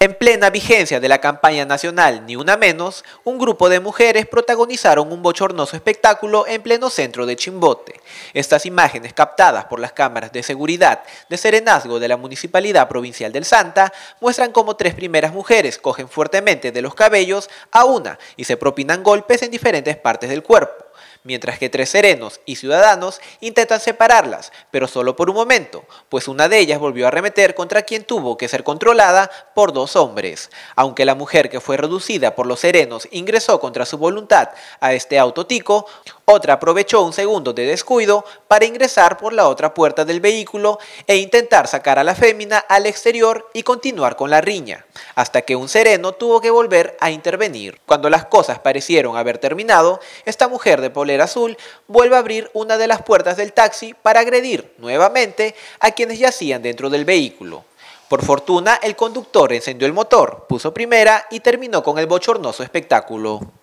En plena vigencia de la campaña nacional Ni Una Menos, un grupo de mujeres protagonizaron un bochornoso espectáculo en pleno centro de Chimbote. Estas imágenes captadas por las cámaras de seguridad de Serenazgo de la Municipalidad Provincial del Santa muestran cómo tres primeras mujeres cogen fuertemente de los cabellos a una y se propinan golpes en diferentes partes del cuerpo mientras que tres serenos y ciudadanos intentan separarlas, pero solo por un momento, pues una de ellas volvió a arremeter contra quien tuvo que ser controlada por dos hombres. Aunque la mujer que fue reducida por los serenos ingresó contra su voluntad a este autotico, otra aprovechó un segundo de descuido para ingresar por la otra puerta del vehículo e intentar sacar a la fémina al exterior y continuar con la riña, hasta que un sereno tuvo que volver a intervenir. Cuando las cosas parecieron haber terminado, esta mujer de polera azul vuelve a abrir una de las puertas del taxi para agredir nuevamente a quienes yacían dentro del vehículo. Por fortuna, el conductor encendió el motor, puso primera y terminó con el bochornoso espectáculo.